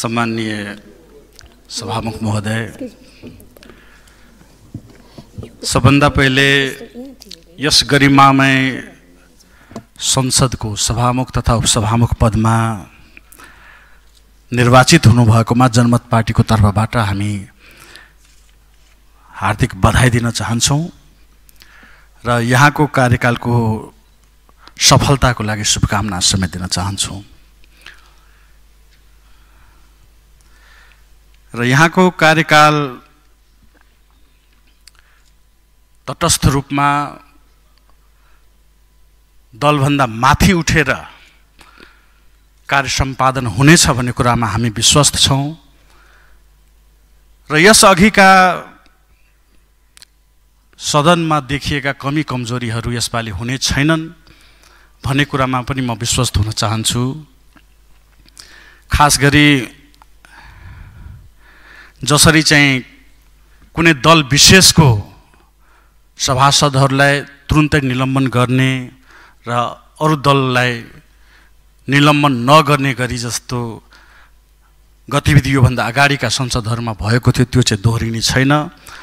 सम्मान्य सभामुख महोदय सबभन्दा पहिले यस गरिमामै संसदको सभामुख तथा उपसभामुख पदमा निर्वाचित हुनुभएकोमा जनमत पार्टीको तर्फबाट हामी हार्दिक बधाई दिन चाहन्छौँ र यहाँको कार्यकालको सफलताको लागि शुभकामना समेत दिन चाहन्छौँ र यहाँको कार्यकाल तटस्थ रूपमा दलभन्दा माथि उठेर कार्य सम्पादन हुनेछ भन्ने कुरामा हामी विश्वस्त छौँ र यसअघिका सदनमा देखिएका कमी कमजोरीहरू यसपालि हुने छैनन् भन्ने कुरामा पनि म विश्वस्त हुन चाहन्छु खास गरी जसरी चाहिँ कुनै दल विशेषको सभासदहरूलाई तुरुन्तै निलम्बन गर्ने र अरू दललाई निलम्बन नगर्ने गरी जस्तो गतिविधि योभन्दा अगाडिका संसदहरूमा भएको थियो त्यो चाहिँ दोहोरिने छैन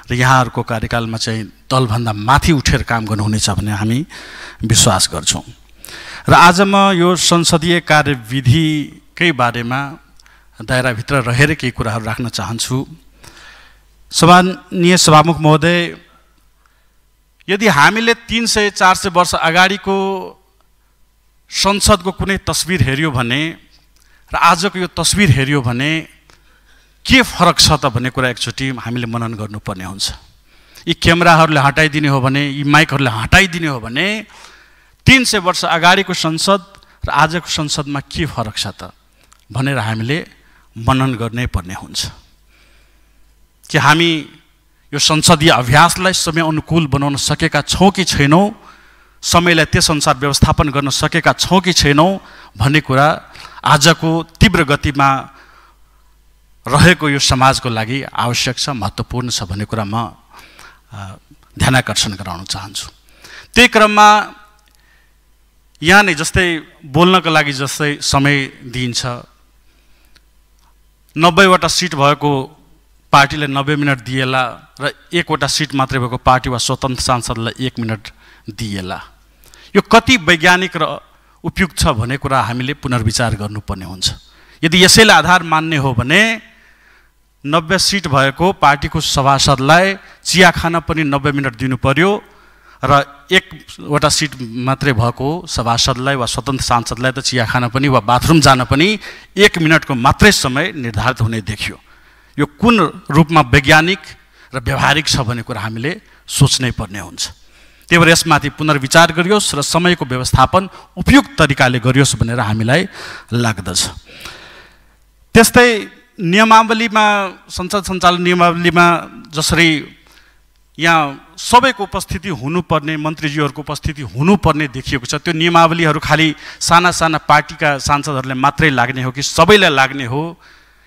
र यहाँहरूको कार्यकालमा चाहिँ दलभन्दा माथि उठेर काम गर्नुहुनेछ भन्ने हामी विश्वास गर्छौँ र आज म यो संसदीय कार्यविधिकै बारेमा दायराभित्र रहेर केही कुराहरू राख्न चाहन्छु सभानीय सभामुख महोदय यदि हामीले तिन सय चार सय वर्ष अगाडिको संसदको कुनै तस्विर हेऱ्यौँ भने र आजको यो तस्विर हेऱ्यो भने के फरक छ त भन्ने कुरा एकचोटि हामीले मनन गर्नुपर्ने हुन्छ यी क्यामेराहरूले हटाइदिने हो भने यी माइकहरूले हटाइदिने हो भने तिन सय वर्ष अगाडिको संसद र आजको संसदमा के फरक छ त भनेर हामीले मनन गर्नै पर्ने हुन्छ कि हामी यो संसदीय अभ्यासलाई समय अनुकूल बनाउन सकेका छौँ कि छैनौँ समयलाई त्यस अनुसार व्यवस्थापन गर्न सकेका छौँ कि छैनौँ भन्ने कुरा आजको तीव्र गतिमा रहेको यो समाजको लागि आवश्यक छ महत्त्वपूर्ण छ भन्ने कुरा म ध्यानकर्षण गराउन चाहन्छु त्यही क्रममा यहाँ नै जस्तै बोल्नको लागि जस्तै समय दिइन्छ नब्बेवटा सिट भएको पार्टीले नब्बे मिनट दिएला र एकवटा सिट मात्रै भएको पार्टी वा स्वतन्त्र सांसदलाई एक मिनट दिएला यो कति वैज्ञानिक र उपयुक्त छ भन्ने कुरा हामीले पुनर्विचार गर्नुपर्ने हुन्छ यदि यसैलाई आधार मान्ने हो भने नब्बे सिट भएको पार्टीको सभासदलाई चिया खान पनि नब्बे मिनट दिनु पर्यो र एकवटा सिट मात्रै भएको सभासदलाई वा स्वतन्त्र सांसदलाई त चिया खान पनि वा बाथरुम जान पनि एक मिनटको मात्रै समय निर्धारित हुने देखियो यो कुन रूपमा वैज्ञानिक र व्यवहारिक छ भन्ने कुरा हामीले सोच्नै पर्ने हुन्छ त्यही भएर यसमाथि पुनर्विचार गरियोस् र समयको व्यवस्थापन उपयुक्त तरिकाले गरियोस् भनेर हामीलाई लाग्दछ त्यस्तै नियमावलीमा संसद सञ्चालन नियमावलीमा जसरी यहाँ सबैको उपस्थिति हुनुपर्ने मन्त्रीज्यूहरूको उपस्थिति हुनुपर्ने देखिएको छ त्यो नियमावलीहरू खालि साना साना पार्टीका सांसदहरूलाई मात्रै लाग्ने हो कि सबैलाई लाग्ने हो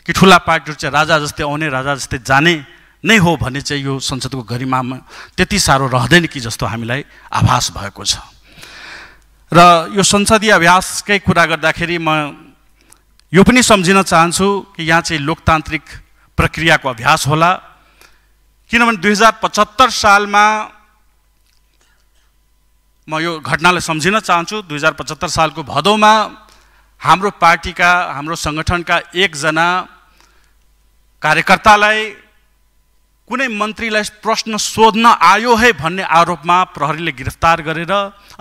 कि ठुला पार्टीहरू चाहिँ राजा जस्तै आउने राजा जस्तै जाने नै हो भने चाहिँ यो संसदको गरिमामा त्यति साह्रो रहँदैन कि जस्तो हामीलाई आभास भएको छ र यो संसदीय अभ्यासकै कुरा गर्दाखेरि म यो पनि सम्झिन चाहन्छु कि यहाँ चाहिँ लोकतान्त्रिक प्रक्रियाको अभ्यास होला किनभने दुई हजार पचहत्तर सालमा म यो घटनालाई सम्झिन चाहन्छु दुई हजार पचहत्तर सालको भदौमा हाम्रो पार्टीका हाम्रो सङ्गठनका एकजना कार्यकर्तालाई कुनै मन्त्रीलाई प्रश्न सोध्न आयो है भन्ने आरोपमा प्रहरीले गिरफ्तार गरेर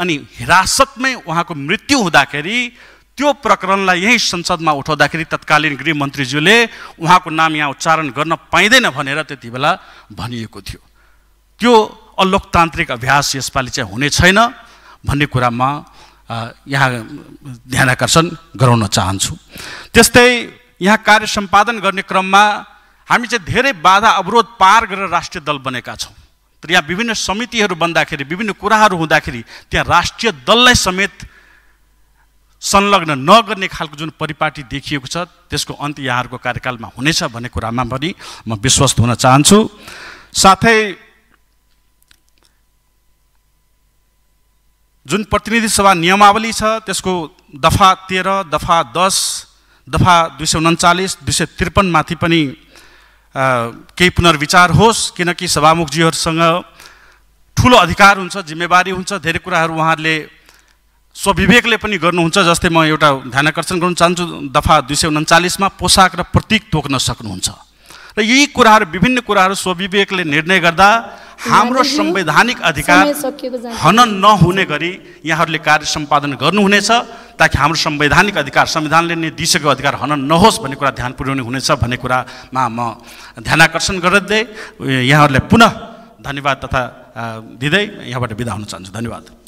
अनि हिरासतमै उहाँको मृत्यु हुँदाखेरि त्यो प्रकरणलाई यही संसदमा उठाउँदाखेरि तत्कालीन गृहमन्त्रीज्यूले उहाँको नाम यहाँ उच्चारण गर्न पाइँदैन भनेर त्यति बेला भनिएको थियो त्यो अलोकतान्त्रिक अभ्यास यसपालि चाहिँ हुने छैन भन्ने कुरामा यहाँ ध्यान आकर्षण गराउन चाहन्छु त्यस्तै यहाँ कार्य सम्पादन गर्ने क्रममा हामी चाहिँ धेरै बाधा अवरोध पार गरेर राष्ट्रिय दल बनेका छौँ तर यहाँ विभिन्न समितिहरू बन्दाखेरि विभिन्न कुराहरू हुँदाखेरि त्यहाँ राष्ट्रिय दललाई समेत संलग्न नगर्ने खालको जुन परिपाटी देखिएको छ त्यसको अन्त यहाँहरूको कार्यकालमा हुनेछ भन्ने कुरामा पनि म विश्वस्त हुन चाहन्छु साथै जुन प्रतिनिधि सभा नियमावली छ त्यसको दफा तेह्र दफा दस दफा दुई सय उन्चालिस दुई सय त्रिपन्नमाथि पनि केही पुनर्विचार होस् किनकि सभामुखजीहरूसँग ठुलो अधिकार हुन्छ जिम्मेवारी हुन्छ धेरै कुराहरू उहाँहरूले स्वविवेकले पनि गर्नुहुन्छ जस्तै म एउटा ध्यान आकर्षण गर्न चाहन्छु दफा दुई सय उन्चालिसमा पोसाक र प्रतीक तोक्न सक्नुहुन्छ र यही कुराहरू विभिन्न कुराहरू स्वविवेकले निर्णय गर्दा हाम्रो संवैधानिक अधिकार हनन नहुने गरी यहाँहरूले कार्य सम्पादन गर्नुहुनेछ ताकि हाम्रो संवैधानिक अधिकार संविधानले नै दिइसकेको अधिकार हनन नहोस् भन्ने कुरा ध्यान पुर्याउने हुनेछ भन्ने कुरामा म ध्यान आकर्षण गर्दै यहाँहरूलाई पुनः धन्यवाद तथा दिँदै यहाँबाट बिदा हुन चाहन्छु धन्यवाद